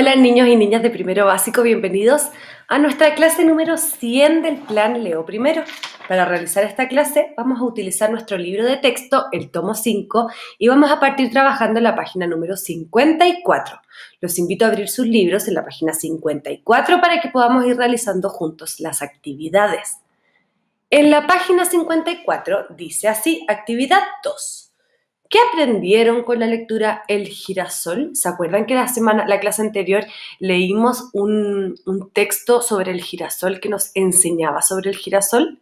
Hola niños y niñas de primero básico, bienvenidos a nuestra clase número 100 del plan Leo Primero. Para realizar esta clase vamos a utilizar nuestro libro de texto, el tomo 5, y vamos a partir trabajando en la página número 54. Los invito a abrir sus libros en la página 54 para que podamos ir realizando juntos las actividades. En la página 54 dice así, actividad 2. ¿Qué aprendieron con la lectura El girasol? ¿Se acuerdan que la semana, la clase anterior leímos un, un texto sobre el girasol que nos enseñaba sobre el girasol?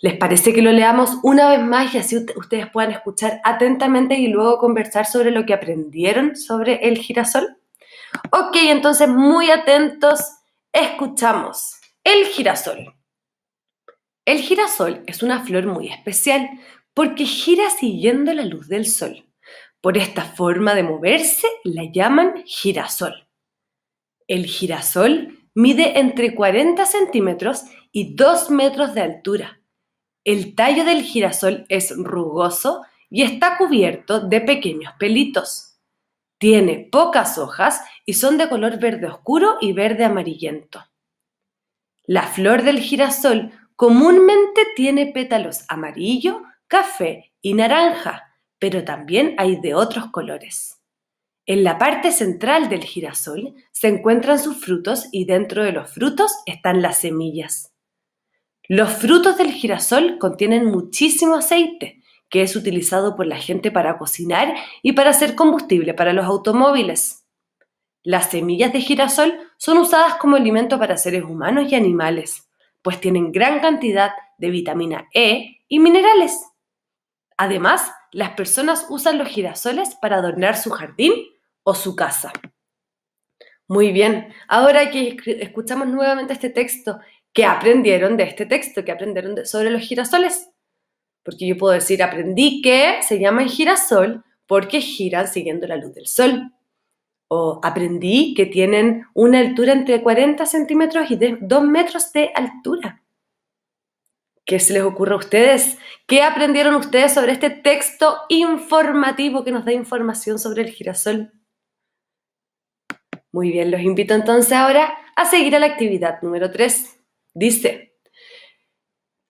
¿Les parece que lo leamos una vez más y así ustedes puedan escuchar atentamente y luego conversar sobre lo que aprendieron sobre el girasol? Ok, entonces muy atentos, escuchamos. El girasol. El girasol es una flor muy especial porque gira siguiendo la luz del sol. Por esta forma de moverse la llaman girasol. El girasol mide entre 40 centímetros y 2 metros de altura. El tallo del girasol es rugoso y está cubierto de pequeños pelitos. Tiene pocas hojas y son de color verde oscuro y verde amarillento. La flor del girasol comúnmente tiene pétalos amarillo, café y naranja, pero también hay de otros colores. En la parte central del girasol se encuentran sus frutos y dentro de los frutos están las semillas. Los frutos del girasol contienen muchísimo aceite, que es utilizado por la gente para cocinar y para hacer combustible para los automóviles. Las semillas de girasol son usadas como alimento para seres humanos y animales, pues tienen gran cantidad de vitamina E y minerales. Además, las personas usan los girasoles para adornar su jardín o su casa. Muy bien, ahora que escuchamos nuevamente este texto, ¿qué aprendieron de este texto? ¿Qué aprendieron sobre los girasoles? Porque yo puedo decir, aprendí que se llaman girasol porque giran siguiendo la luz del sol. O aprendí que tienen una altura entre 40 centímetros y 2 metros de altura. ¿Qué se les ocurre a ustedes? ¿Qué aprendieron ustedes sobre este texto informativo que nos da información sobre el girasol? Muy bien, los invito entonces ahora a seguir a la actividad número 3. Dice,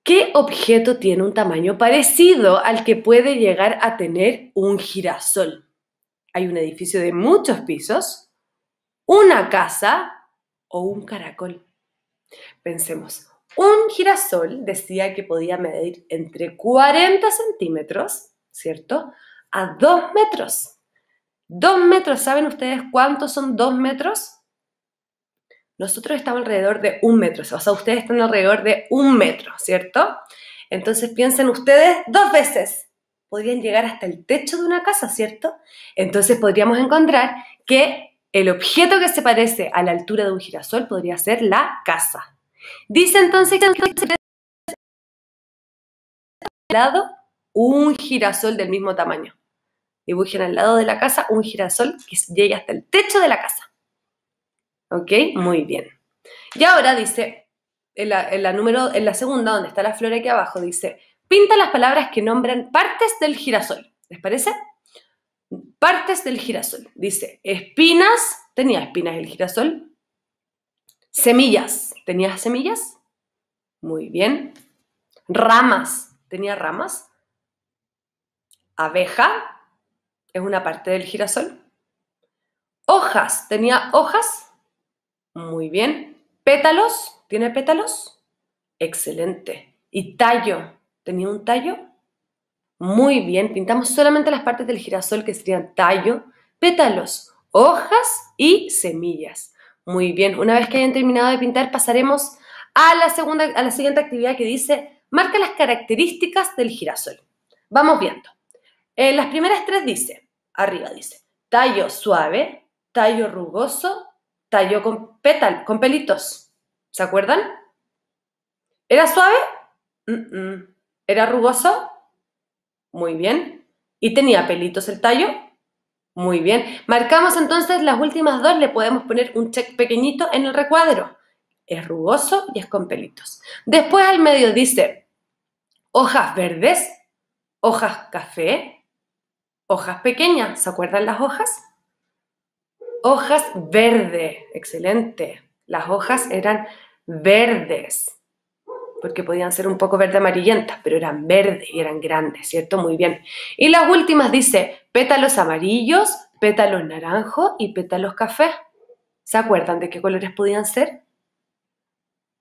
¿qué objeto tiene un tamaño parecido al que puede llegar a tener un girasol? Hay un edificio de muchos pisos, una casa o un caracol. Pensemos, un girasol decía que podía medir entre 40 centímetros, ¿cierto? A 2 metros. 2 metros, ¿saben ustedes cuántos son 2 metros? Nosotros estamos alrededor de un metro, o sea, ustedes están alrededor de un metro, ¿cierto? Entonces piensen ustedes dos veces, podrían llegar hasta el techo de una casa, ¿cierto? Entonces podríamos encontrar que el objeto que se parece a la altura de un girasol podría ser la casa. Dice entonces que lado un girasol del mismo tamaño. Dibujen al lado de la casa un girasol que llegue hasta el techo de la casa. ¿Ok? Muy bien. Y ahora dice, en número, en la segunda, donde está la flor aquí abajo, dice, pinta las palabras que nombran partes del girasol. ¿Les parece? Partes del girasol. Dice, espinas, tenía espinas el girasol, Semillas. ¿Tenía semillas? Muy bien. Ramas. ¿Tenía ramas? Abeja. ¿Es una parte del girasol? Hojas. ¿Tenía hojas? Muy bien. Pétalos. ¿Tiene pétalos? Excelente. ¿Y tallo? ¿Tenía un tallo? Muy bien. Pintamos solamente las partes del girasol que serían tallo, pétalos, hojas y semillas. Muy bien, una vez que hayan terminado de pintar, pasaremos a la, segunda, a la siguiente actividad que dice, marca las características del girasol. Vamos viendo. Eh, las primeras tres dice, arriba dice, tallo suave, tallo rugoso, tallo con pétal, con pelitos. ¿Se acuerdan? ¿Era suave? ¿Era rugoso? Muy bien. ¿Y tenía pelitos el tallo? Muy bien. Marcamos entonces las últimas dos, le podemos poner un check pequeñito en el recuadro. Es rugoso y es con pelitos. Después al medio dice hojas verdes, hojas café, hojas pequeñas. ¿Se acuerdan las hojas? Hojas verde. Excelente. Las hojas eran verdes porque podían ser un poco verde amarillentas, pero eran verdes y eran grandes, ¿cierto? Muy bien. Y las últimas dice pétalos amarillos, pétalos naranjos y pétalos café. ¿Se acuerdan de qué colores podían ser?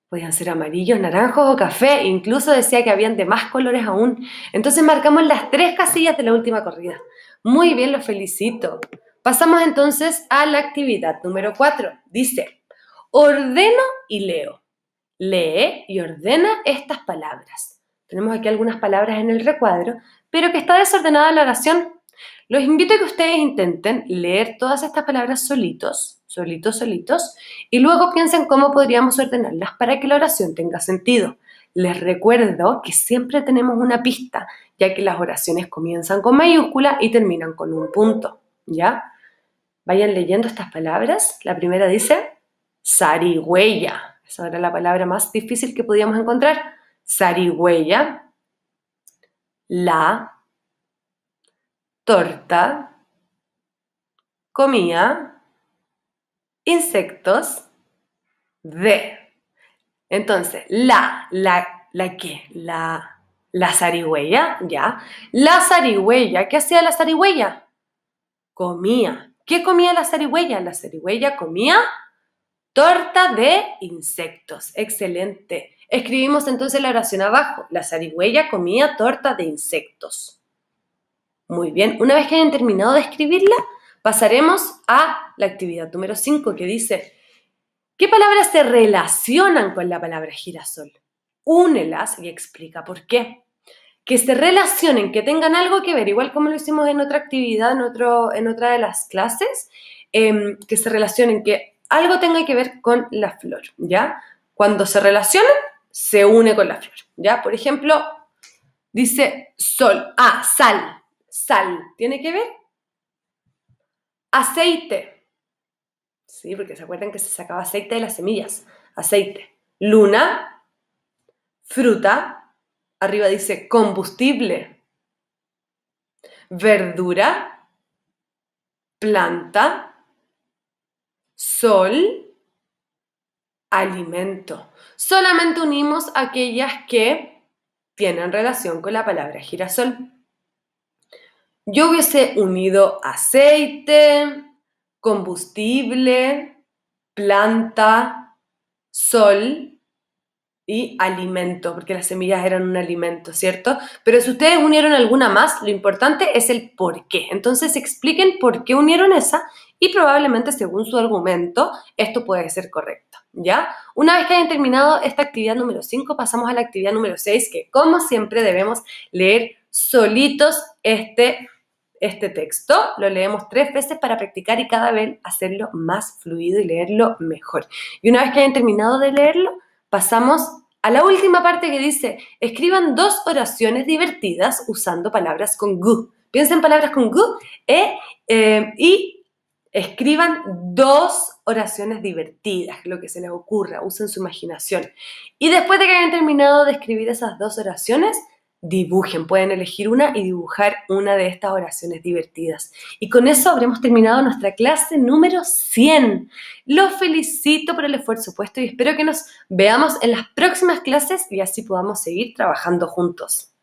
Podían ser amarillos, naranjos o café. Incluso decía que habían de más colores aún. Entonces marcamos las tres casillas de la última corrida. Muy bien, los felicito. Pasamos entonces a la actividad número 4. Dice, ordeno y leo lee y ordena estas palabras. Tenemos aquí algunas palabras en el recuadro, pero que está desordenada la oración. Los invito a que ustedes intenten leer todas estas palabras solitos, solitos, solitos, y luego piensen cómo podríamos ordenarlas para que la oración tenga sentido. Les recuerdo que siempre tenemos una pista, ya que las oraciones comienzan con mayúscula y terminan con un punto, ¿ya? Vayan leyendo estas palabras. La primera dice, zarigüeya esa era la palabra más difícil que podíamos encontrar, zarigüeya, la, torta, comía, insectos, de. Entonces, la, la, la qué, la, la zarigüeya, ya. La zarigüeya, ¿qué hacía la zarigüeya? Comía. ¿Qué comía la zarigüeya? La zarigüeya comía torta de insectos. Excelente. Escribimos entonces la oración abajo. La zarigüeya comía torta de insectos. Muy bien. Una vez que hayan terminado de escribirla, pasaremos a la actividad número 5 que dice, ¿qué palabras se relacionan con la palabra girasol? Únelas y explica por qué. Que se relacionen, que tengan algo que ver, igual como lo hicimos en otra actividad, en, otro, en otra de las clases, em, que se relacionen, que algo tenga que ver con la flor, ¿ya? Cuando se relaciona, se une con la flor, ¿ya? Por ejemplo, dice sol, ah, sal, sal, ¿tiene que ver? Aceite, ¿sí? Porque se acuerdan que se sacaba aceite de las semillas, aceite. Luna, fruta, arriba dice combustible, verdura, planta, sol, alimento. Solamente unimos aquellas que tienen relación con la palabra girasol. Yo hubiese unido aceite, combustible, planta, sol, y alimento, porque las semillas eran un alimento, ¿cierto? Pero si ustedes unieron alguna más, lo importante es el por qué. Entonces expliquen por qué unieron esa y probablemente según su argumento esto puede ser correcto, ¿ya? Una vez que hayan terminado esta actividad número 5, pasamos a la actividad número 6, que como siempre debemos leer solitos este este texto, lo leemos tres veces para practicar y cada vez hacerlo más fluido y leerlo mejor. Y una vez que hayan terminado de leerlo, pasamos a la última parte que dice, escriban dos oraciones divertidas usando palabras con gu. Piensen palabras con gu eh, eh, y escriban dos oraciones divertidas, lo que se les ocurra, usen su imaginación. Y después de que hayan terminado de escribir esas dos oraciones, dibujen, pueden elegir una y dibujar una de estas oraciones divertidas. Y con eso habremos terminado nuestra clase número 100. Los felicito por el esfuerzo puesto y espero que nos veamos en las próximas clases y así podamos seguir trabajando juntos.